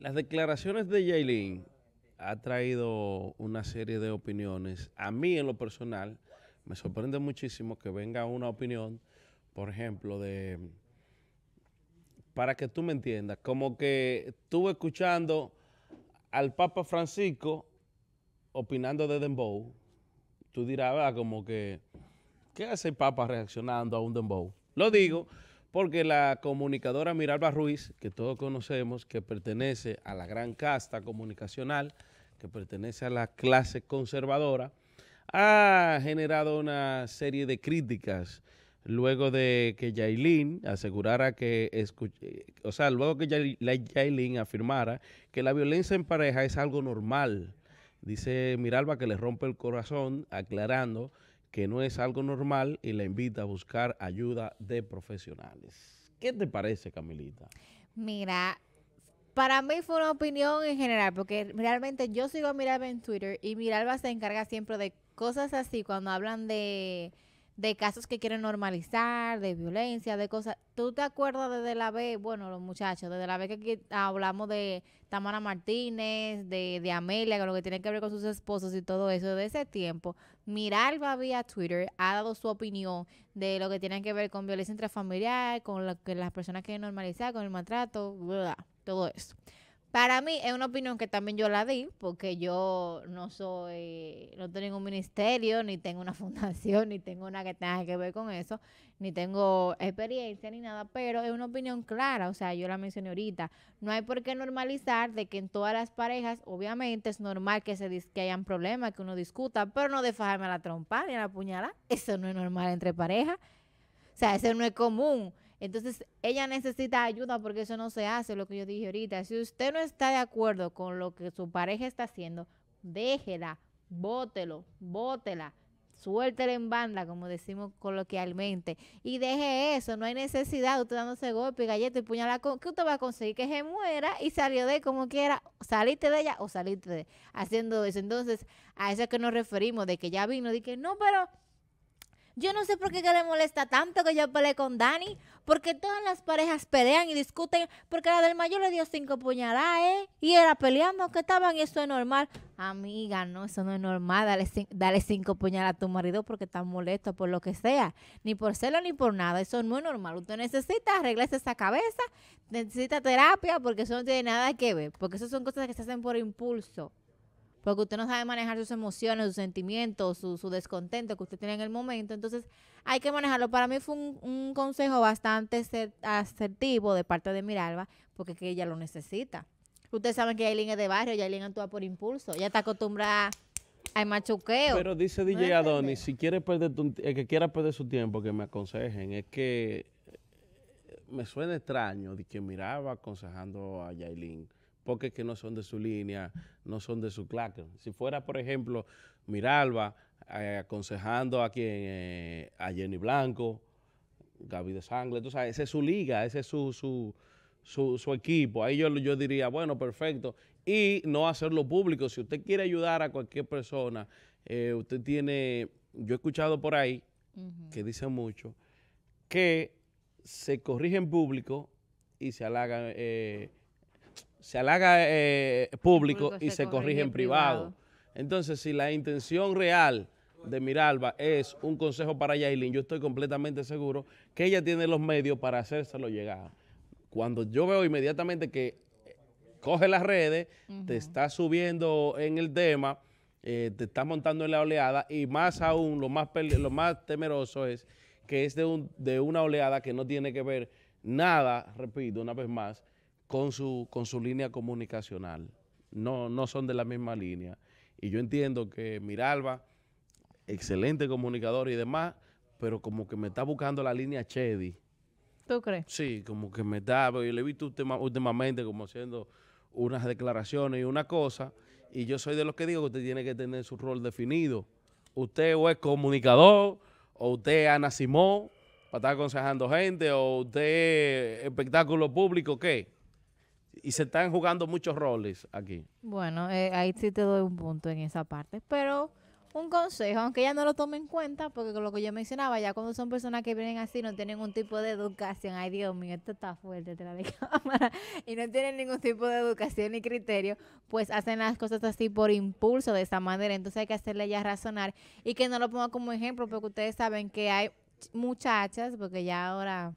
Las declaraciones de Jaylin ha traído una serie de opiniones. A mí, en lo personal, me sorprende muchísimo que venga una opinión, por ejemplo, de. Para que tú me entiendas, como que estuve escuchando al Papa Francisco opinando de Dembow. Tú dirás, ah, como que. ¿Qué hace el Papa reaccionando a un Dembow? Lo digo porque la comunicadora Miralba Ruiz, que todos conocemos, que pertenece a la gran casta comunicacional, que pertenece a la clase conservadora, ha generado una serie de críticas luego de que Yailin asegurara que, o sea, luego que Yailin afirmara que la violencia en pareja es algo normal. Dice Miralba que le rompe el corazón, aclarando que no es algo normal y la invita a buscar ayuda de profesionales. ¿Qué te parece, Camilita? Mira, para mí fue una opinión en general, porque realmente yo sigo a Miralba en Twitter y Miralba se encarga siempre de cosas así cuando hablan de de casos que quieren normalizar, de violencia, de cosas. ¿Tú te acuerdas desde la vez, bueno, los muchachos, desde la vez que hablamos de Tamara Martínez, de, Amelia, con lo que tiene que ver con sus esposos y todo eso, de ese tiempo, Miralba vía Twitter ha dado su opinión de lo que tiene que ver con violencia intrafamiliar, con lo que las personas quieren normalizar, con el maltrato, todo eso. Para mí es una opinión que también yo la di, porque yo no soy, no tengo ningún ministerio, ni tengo una fundación, ni tengo una que tenga que ver con eso, ni tengo experiencia ni nada, pero es una opinión clara, o sea, yo la mencioné ahorita. No hay por qué normalizar de que en todas las parejas, obviamente, es normal que se que hayan problemas, que uno discuta, pero no de a la trompa ni a la puñalada. Eso no es normal entre parejas. O sea, eso no es común. Entonces, ella necesita ayuda porque eso no se hace, lo que yo dije ahorita. Si usted no está de acuerdo con lo que su pareja está haciendo, déjela, bótelo, bótela, suéltela en banda, como decimos coloquialmente. Y deje eso, no hay necesidad, usted dándose golpe, galleta y puñalada. ¿Qué usted va a conseguir? Que se muera y salió de como quiera, saliste de ella o saliste de haciendo eso. Entonces, a eso es que nos referimos, de que ya vino, de que no, pero yo no sé por qué que le molesta tanto que yo peleé con Dani, porque todas las parejas pelean y discuten, porque la del mayor le dio cinco puñaladas, ¿eh? Y era peleando, que estaban, y eso es normal. Amiga, no, eso no es normal, dale, cinco puñaladas a tu marido porque está molesto por lo que sea, ni por celo ni por nada, eso no es normal. Usted necesita arreglarse esa cabeza, necesita terapia, porque eso no tiene nada que ver, porque eso son cosas que se hacen por impulso porque usted no sabe manejar sus emociones, sus sentimientos, su, su descontento que usted tiene en el momento. Entonces, hay que manejarlo. Para mí fue un, consejo bastante asertivo de parte de Miralba, porque que ella lo necesita. Usted sabe que Yailin es de barrio, Yailin actúa por impulso. Ella está acostumbrada al machuqueo. Pero dice DJ Adonis, si quiere perder eh, que quiera perder su tiempo, que me aconsejen. Es que eh, me suena extraño de que Miralba aconsejando a Yailin porque que no son de su línea, no son de su claque. Si fuera, por ejemplo, Miralba eh, aconsejando a quien, eh, a Jenny Blanco, Gaby de Sangre, esa es su liga, ese es su, equipo. Ahí yo, yo diría, bueno, perfecto. Y no hacerlo público. Si usted quiere ayudar a cualquier persona, eh, usted tiene, yo he escuchado por ahí, que dicen mucho, que se corrige en público y se halagan se halaga eh, público, y se, corrige, en privado. Entonces, si la intención real de Miralba es un consejo para Yailin, yo estoy completamente seguro que ella tiene los medios para hacérselo llegar. Cuando yo veo inmediatamente que eh, coge las redes, te está subiendo en el tema, eh, te está montando en la oleada y más aún, lo más, lo más temeroso es que es de una oleada que no tiene que ver nada, repito una vez más, con su, con su línea comunicacional. No, no son de la misma línea. Y yo entiendo que Miralba, excelente comunicador y demás, pero como que me está buscando la línea Chedi. ¿Tú crees? Sí, como que me está, yo le he visto últimamente como haciendo unas declaraciones y una cosa, y yo soy de los que digo que usted tiene que tener su rol definido. Usted o es comunicador, o usted es Ana Simón, para estar aconsejando gente, o usted es espectáculo público, ¿qué? y se están jugando muchos roles aquí. Bueno, eh, ahí sí te doy un punto en esa parte, pero un consejo, aunque ya no lo tome en cuenta, porque con lo que yo mencionaba, ya cuando son personas que vienen así, no tienen un tipo de educación, ay Dios mío, esto está fuerte, te la de cámara, y no tienen ningún tipo de educación ni criterio, pues hacen las cosas así por impulso de esa manera, entonces hay que hacerle ya razonar y que no lo ponga como ejemplo, porque ustedes saben que hay muchachas, porque ya ahora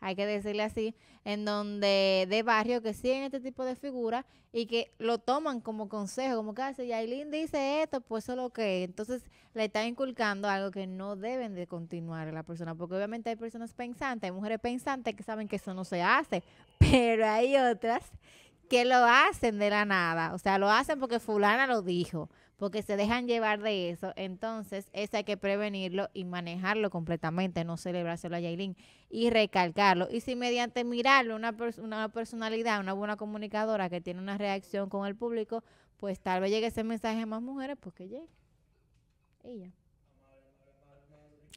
hay que decirle así, en donde de barrio que siguen este tipo de figuras y que lo toman como consejo, como que Y ah, Yailin dice esto, pues eso lo que Entonces le están inculcando algo que no deben de continuar a la persona, porque obviamente hay personas pensantes, hay mujeres pensantes que saben que eso no se hace, pero hay otras que lo hacen de la nada, o sea, lo hacen porque fulana lo dijo, porque se dejan llevar de eso. Entonces, eso hay que prevenirlo y manejarlo completamente, no celebrárselo a Yailin y recalcarlo. Y si mediante mirarlo una, personalidad, una buena comunicadora que tiene una reacción con el público, pues tal vez llegue ese mensaje a más mujeres, pues que llegue. Ella.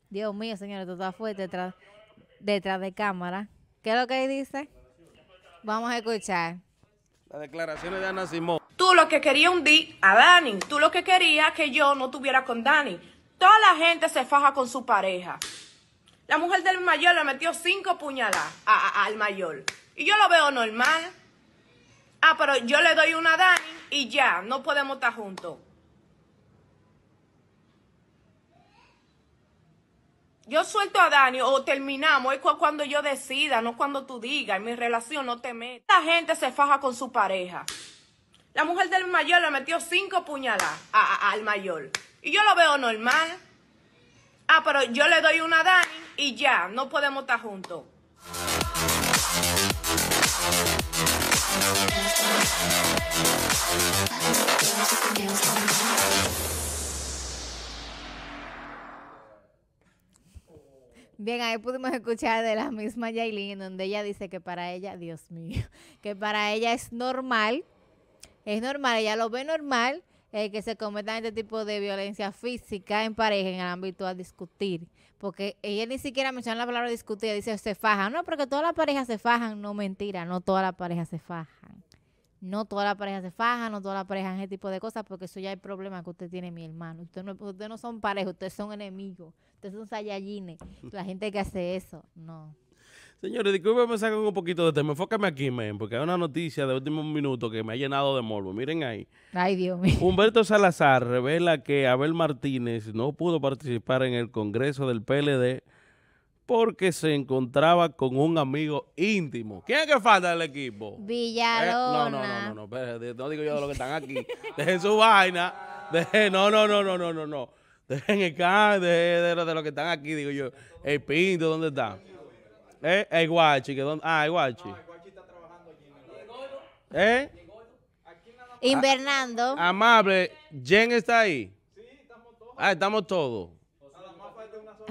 Dios mío, señores, tú estás fuerte detrás, de cámara. ¿Qué es lo que dice? Vamos a escuchar. Las declaraciones de Ana Simón. Tú lo que querías hundir a Dani. Tú lo que querías que yo no tuviera con Dani. Toda la gente se faja con su pareja. La mujer del mayor le metió cinco puñaladas al mayor. Y yo lo veo normal. Ah, pero yo le doy una a Dani y ya, no podemos estar juntos. Yo suelto a Dani o terminamos, es cuando yo decida, no cuando tú digas, en mi relación no te metas. La gente se faja con su pareja. La mujer del mayor le metió cinco puñadas al mayor. Y yo lo veo normal. Ah, pero yo le doy una a y ya, no podemos estar juntos. Bien, ahí pudimos escuchar de la misma Yailin, donde ella dice que para ella, Dios mío, que para ella es normal es normal, ella lo ve normal eh, que se cometa este tipo de violencia física en pareja en el ámbito a discutir. Porque ella ni siquiera menciona la palabra discutir, dice se faja, No, porque todas las parejas se fajan. No, mentira, no todas las parejas se fajan. No todas las parejas se fajan, no todas las parejas ese tipo de cosas, porque eso ya es el problema que usted tiene, mi hermano. Ustedes no, no son pareja, ustedes son enemigos. Ustedes son sayayines. La gente que hace eso, no. Señores, me saco un poquito de tema. Enfócame aquí, men, porque hay una noticia de último minuto que me ha llenado de morbo. Miren ahí. Ay, Dios mío. Humberto Salazar revela que Abel Martínez no pudo participar en el Congreso del PLD porque se encontraba con un amigo íntimo. ¿Quién es que falta del equipo? Villalona. Eh, no, no, no, no, no, no digo yo de los que están aquí. Dejen su vaina. Dejen, no, no, no, no, no, no, no. Dejen el de, de los que están aquí, digo yo. El Pinto, ¿dónde está? Eh, eh, el Guachi, que dónde? Ah, el Guachi. No, el Guachi está trabajando allí. ¿Eh? Invernando. Ah, amable, Jen está ahí. Sí, estamos todos. Ah, estamos todos.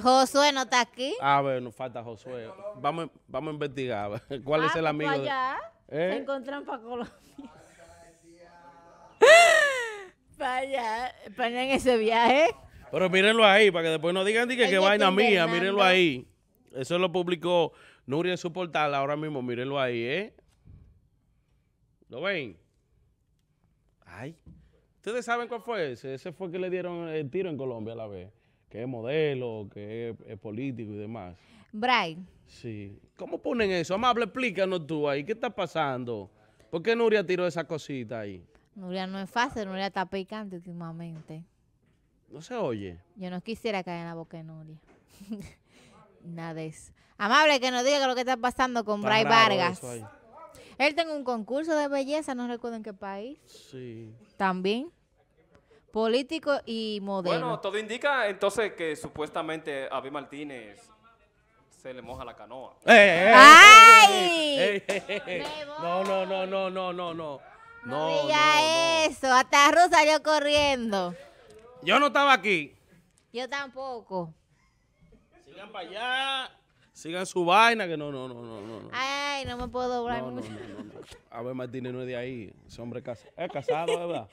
Josué no está aquí. Ah, bueno, falta Josué. Vamos, vamos a investigar. ¿Cuál es el ah, pues amigo? Allá de... ¿Eh? se encuentran para Colombia. para allá, para en ese viaje. Pero mírenlo ahí, para que después no digan que, que vaina mía, mírenlo ahí. Eso lo publicó Nuria en su portal ahora mismo. Mírenlo ahí, ¿eh? ¿Lo ven? Ay. ¿Ustedes saben cuál fue ese? Ese fue que le dieron el tiro en Colombia a la vez. Que es modelo, que es, político y demás. Brian. Sí. ¿Cómo ponen eso? Amable, explícanos tú ahí. ¿Qué está pasando? ¿Por qué Nuria tiró esa cosita ahí? Nuria no es fácil. Nuria está picante últimamente. No se oye. Yo no quisiera caer en la boca de Nuria. es Amable que nos diga lo que está pasando con Bray Vargas. Él tiene un concurso de belleza, no recuerdo en qué país. Sí. También. Político y modelo. Bueno, todo indica entonces que supuestamente a Avi Martínez se le moja la canoa. ¡Ey, ay no, no, no, no, no, no, no. No, eso. Hasta rusa yo corriendo. Yo no estaba aquí. Yo tampoco. Sigan su vaina, que no, no, no, no, no. Ay, no me puedo doblar mucho. a ver, Martínez no es de ahí. Ese hombre es casado, es casado, ¿verdad?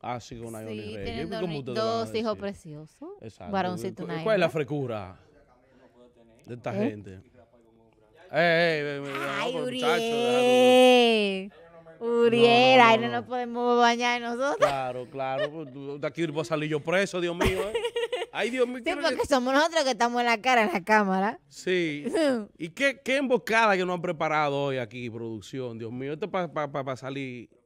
Ah, sí, con Reyes. Dos, hijos preciosos. Exacto. ¿Cuál es la frecura de esta ¿Eh? gente? Eh, eh, ay, Uriel. Uriel, no, nos podemos bañar nosotros. Claro, claro. Pues, de aquí voy a salir yo preso, Dios mío. Ay, Dios mío. Sí, porque somos nosotros que estamos en la cara en la cámara. Sí. ¿Y qué, qué emboscada que nos han preparado hoy aquí, producción? Dios mío, esto es para salir